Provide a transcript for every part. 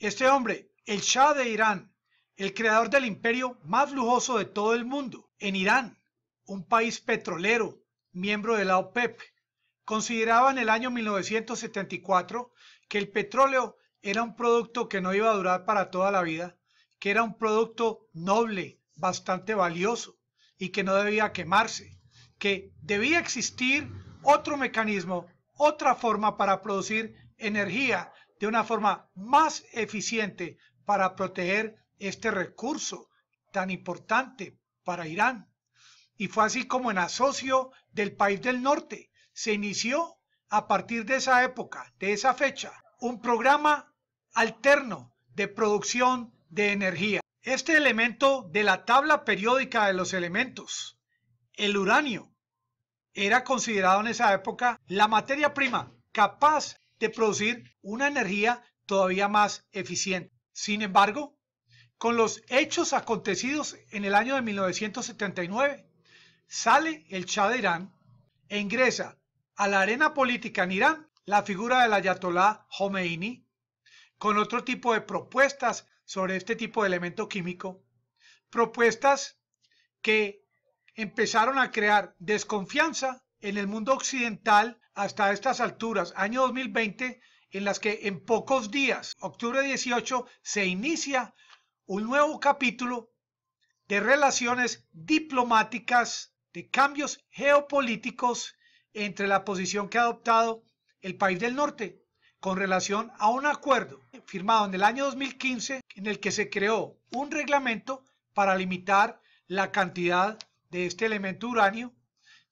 Este hombre, el Shah de Irán, el creador del imperio más lujoso de todo el mundo, en Irán, un país petrolero, miembro de la OPEP, e consideraba en el año 1974 que el petróleo era un producto que no iba a durar para toda la vida, que era un producto noble, bastante valioso y que no debía quemarse, que debía existir otro mecanismo, otra forma para producir energía de una forma más eficiente para proteger este recurso tan importante para Irán. Y fue así como en asocio del país del norte se inició a partir de esa época, de esa fecha, un programa alterno de producción de energía. Este elemento de la tabla periódica de los elementos, el uranio, era considerado en esa época la materia prima capaz de producir una energía todavía más eficiente. Sin embargo, con los hechos acontecidos en el año de 1979, sale el Shah de Irán e ingresa a la arena política en Irán la figura del Ayatollah Khomeini, con otro tipo de propuestas sobre este tipo de elemento químico, propuestas que empezaron a crear desconfianza en el mundo occidental hasta estas alturas, año 2020, en las que en pocos días, octubre 18, se inicia un nuevo capítulo de relaciones diplomáticas, de cambios geopolíticos entre la posición que ha adoptado el país del norte con relación a un acuerdo firmado en el año 2015 en el que se creó un reglamento para limitar la cantidad de este elemento uranio,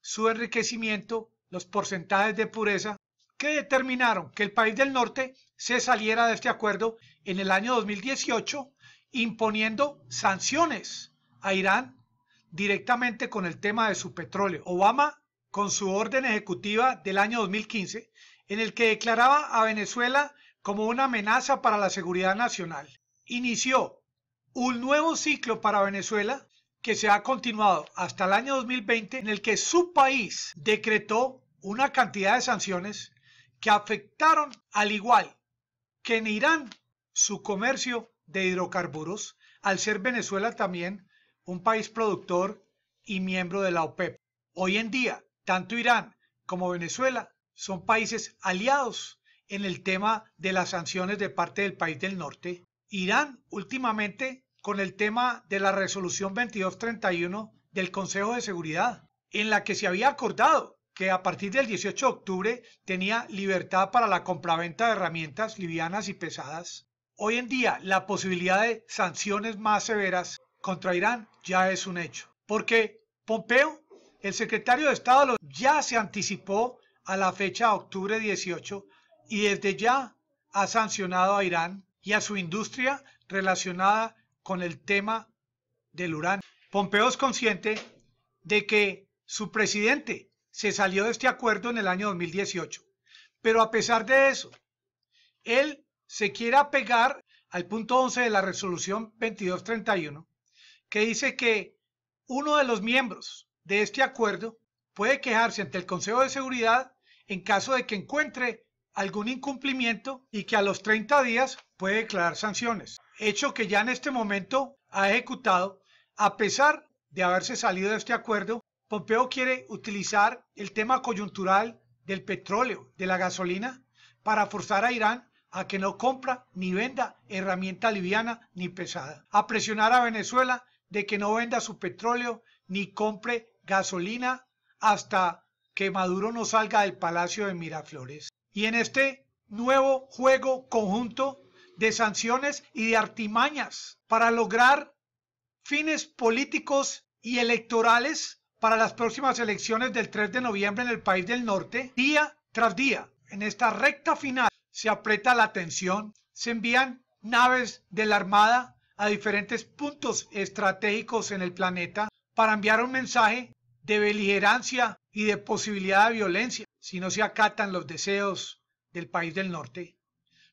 su enriquecimiento los porcentajes de pureza que determinaron que el país del norte se saliera de este acuerdo en el año 2018 imponiendo sanciones a Irán directamente con el tema de su petróleo. Obama, con su orden ejecutiva del año 2015, en el que declaraba a Venezuela como una amenaza para la seguridad nacional, inició un nuevo ciclo para Venezuela que se ha continuado hasta el año 2020 en el que su país decretó una cantidad de sanciones que afectaron al igual que en Irán su comercio de hidrocarburos, al ser Venezuela también un país productor y miembro de la OPEP. Hoy en día, tanto Irán como Venezuela son países aliados en el tema de las sanciones de parte del país del norte. Irán últimamente con el tema de la resolución 2231 del Consejo de Seguridad, en la que se había acordado que a partir del 18 de octubre tenía libertad para la compraventa de herramientas livianas y pesadas. Hoy en día la posibilidad de sanciones más severas contra Irán ya es un hecho, porque Pompeo, el secretario de Estado, ya se anticipó a la fecha de octubre 18 y desde ya ha sancionado a Irán y a su industria relacionada con el tema del uranio. Pompeo es consciente de que su presidente se salió de este acuerdo en el año 2018. Pero a pesar de eso, él se quiere apegar al punto 11 de la resolución 2231, que dice que uno de los miembros de este acuerdo puede quejarse ante el Consejo de Seguridad en caso de que encuentre algún incumplimiento y que a los 30 días puede declarar sanciones hecho que ya en este momento ha ejecutado, a pesar de haberse salido de este acuerdo, Pompeo quiere utilizar el tema coyuntural del petróleo, de la gasolina, para forzar a Irán a que no compra ni venda herramienta liviana ni pesada, a presionar a Venezuela de que no venda su petróleo ni compre gasolina hasta que Maduro no salga del Palacio de Miraflores. Y en este nuevo juego conjunto de sanciones y de artimañas para lograr fines políticos y electorales para las próximas elecciones del 3 de noviembre en el país del norte, día tras día. En esta recta final se aprieta la tensión, se envían naves de la Armada a diferentes puntos estratégicos en el planeta para enviar un mensaje de beligerancia y de posibilidad de violencia si no se acatan los deseos del país del norte.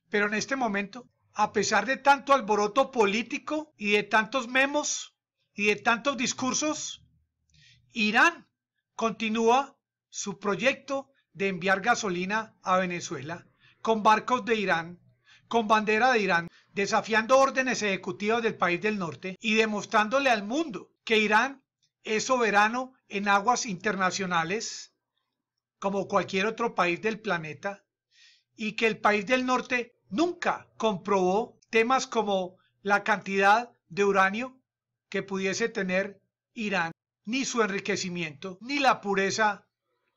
Pero en este momento a pesar de tanto alboroto político y de tantos memos y de tantos discursos, Irán continúa su proyecto de enviar gasolina a Venezuela con barcos de Irán, con bandera de Irán, desafiando órdenes ejecutivas del país del norte y demostrándole al mundo que Irán es soberano en aguas internacionales como cualquier otro país del planeta y que el país del norte nunca comprobó temas como la cantidad de uranio que pudiese tener Irán, ni su enriquecimiento, ni la pureza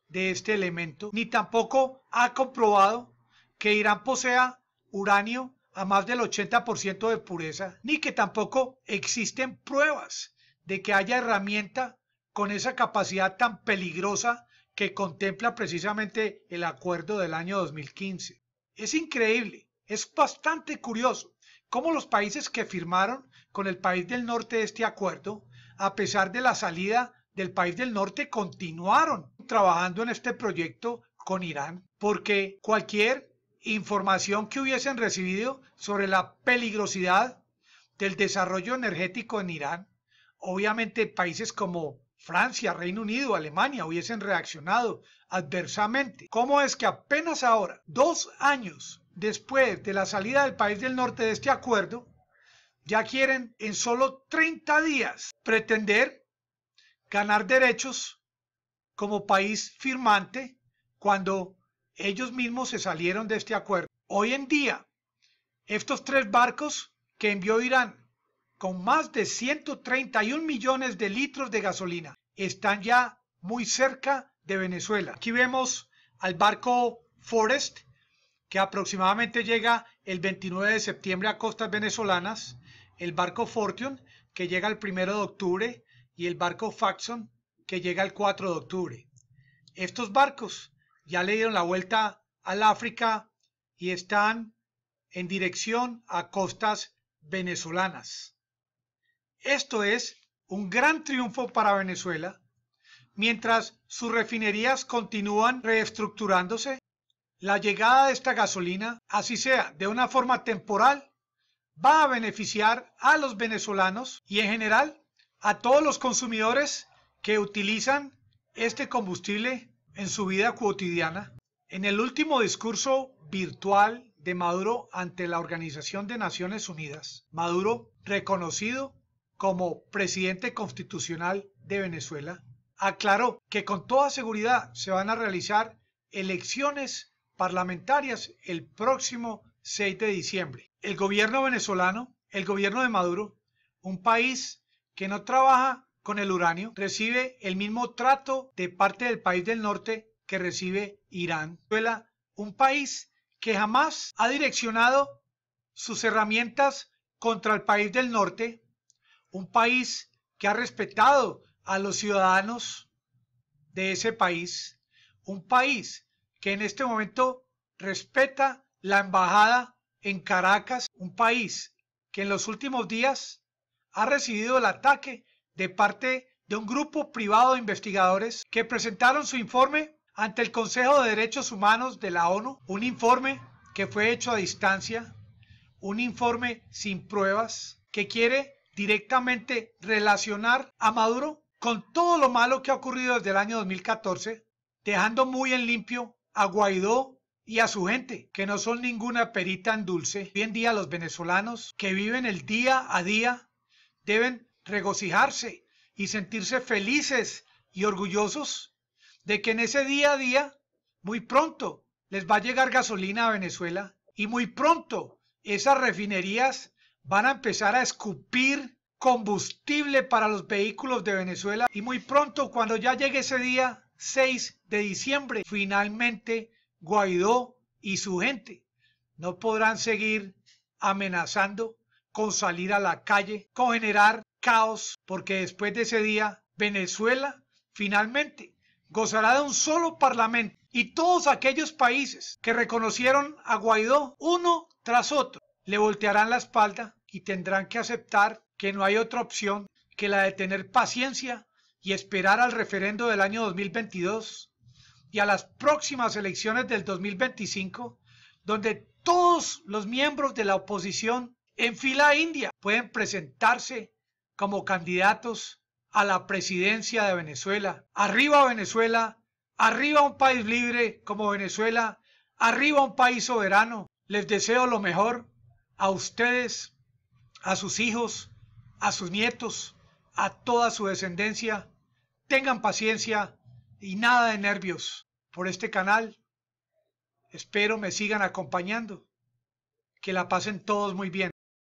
de este elemento, ni tampoco ha comprobado que Irán posea uranio a más del 80% de pureza, ni que tampoco existen pruebas de que haya herramienta con esa capacidad tan peligrosa que contempla precisamente el acuerdo del año 2015. Es increíble es bastante curioso cómo los países que firmaron con el país del norte este acuerdo, a pesar de la salida del país del norte, continuaron trabajando en este proyecto con Irán, porque cualquier información que hubiesen recibido sobre la peligrosidad del desarrollo energético en Irán, obviamente países como Francia, Reino Unido, Alemania hubiesen reaccionado adversamente. ¿Cómo es que apenas ahora, dos años después de la salida del país del norte de este acuerdo, ya quieren en solo 30 días pretender ganar derechos como país firmante cuando ellos mismos se salieron de este acuerdo. Hoy en día, estos tres barcos que envió Irán con más de 131 millones de litros de gasolina están ya muy cerca de Venezuela. Aquí vemos al barco Forest que aproximadamente llega el 29 de septiembre a costas venezolanas, el barco Fortune, que llega el 1 de octubre, y el barco Faxon, que llega el 4 de octubre. Estos barcos ya le dieron la vuelta al África y están en dirección a costas venezolanas. Esto es un gran triunfo para Venezuela, mientras sus refinerías continúan reestructurándose la llegada de esta gasolina, así sea de una forma temporal, va a beneficiar a los venezolanos y en general a todos los consumidores que utilizan este combustible en su vida cotidiana. En el último discurso virtual de Maduro ante la Organización de Naciones Unidas, Maduro, reconocido como presidente constitucional de Venezuela, aclaró que con toda seguridad se van a realizar elecciones parlamentarias el próximo 6 de diciembre. El gobierno venezolano, el gobierno de Maduro, un país que no trabaja con el uranio, recibe el mismo trato de parte del país del norte que recibe Irán. Venezuela, un país que jamás ha direccionado sus herramientas contra el país del norte, un país que ha respetado a los ciudadanos de ese país, un país que en este momento respeta la embajada en Caracas, un país que en los últimos días ha recibido el ataque de parte de un grupo privado de investigadores que presentaron su informe ante el Consejo de Derechos Humanos de la ONU, un informe que fue hecho a distancia, un informe sin pruebas que quiere directamente relacionar a Maduro con todo lo malo que ha ocurrido desde el año 2014, dejando muy en limpio a Guaidó y a su gente, que no son ninguna perita en dulce. Hoy en día los venezolanos que viven el día a día deben regocijarse y sentirse felices y orgullosos de que en ese día a día, muy pronto, les va a llegar gasolina a Venezuela y muy pronto esas refinerías van a empezar a escupir combustible para los vehículos de Venezuela y muy pronto cuando ya llegue ese día 6 de diciembre. Finalmente, Guaidó y su gente no podrán seguir amenazando con salir a la calle, con generar caos, porque después de ese día, Venezuela finalmente gozará de un solo parlamento. Y todos aquellos países que reconocieron a Guaidó uno tras otro le voltearán la espalda y tendrán que aceptar que no hay otra opción que la de tener paciencia y esperar al referendo del año 2022 y a las próximas elecciones del 2025, donde todos los miembros de la oposición en fila india pueden presentarse como candidatos a la presidencia de Venezuela. Arriba Venezuela, arriba un país libre como Venezuela, arriba un país soberano. Les deseo lo mejor a ustedes, a sus hijos, a sus nietos a toda su descendencia. Tengan paciencia y nada de nervios por este canal. Espero me sigan acompañando. Que la pasen todos muy bien.